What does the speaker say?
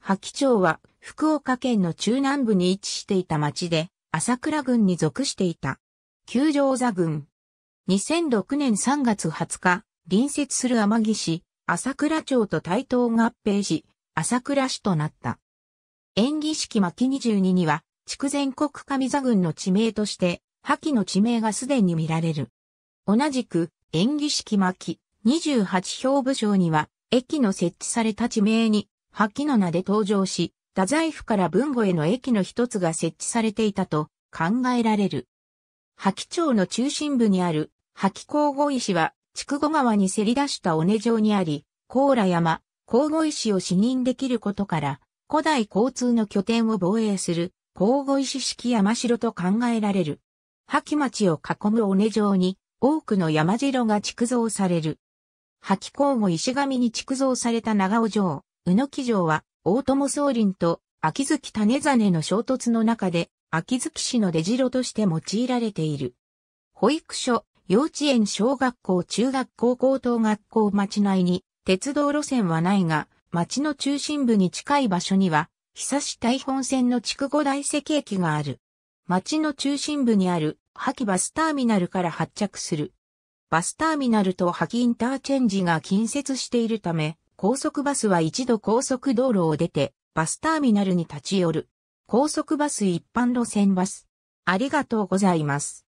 波木町は福岡県の中南部に位置していた町で、朝倉郡に属していた。九条座郡。2006年3月20日、隣接する天城市、朝倉町と台東合併し、朝倉市となった。演技式巻22には、筑前国上座郡の地名として、覇気の地名がすでに見られる。同じく、演技式巻28表部省には、駅の設置された地名に、覇気の名で登場し、太宰府から文後への駅の一つが設置されていたと考えられる。覇気町の中心部にある覇気交互石は、筑後川にせり出した尾根城にあり、高良山、交互石を視認できることから、古代交通の拠点を防衛する、交互石式山城と考えられる。破棄町を囲む尾根城に、多くの山城が築造される。破棄交互石神に築造された長尾城。宇野騎城は、大友宗林と秋月種真の衝突の中で、秋月市の出城として用いられている。保育所、幼稚園小学校中学校高等学校町内に鉄道路線はないが、町の中心部に近い場所には、久し大本線の筑後大石駅がある。町の中心部にある、覇バスターミナルから発着する。バスターミナルと覇インターチェンジが近接しているため、高速バスは一度高速道路を出て、バスターミナルに立ち寄る。高速バス一般路線バス。ありがとうございます。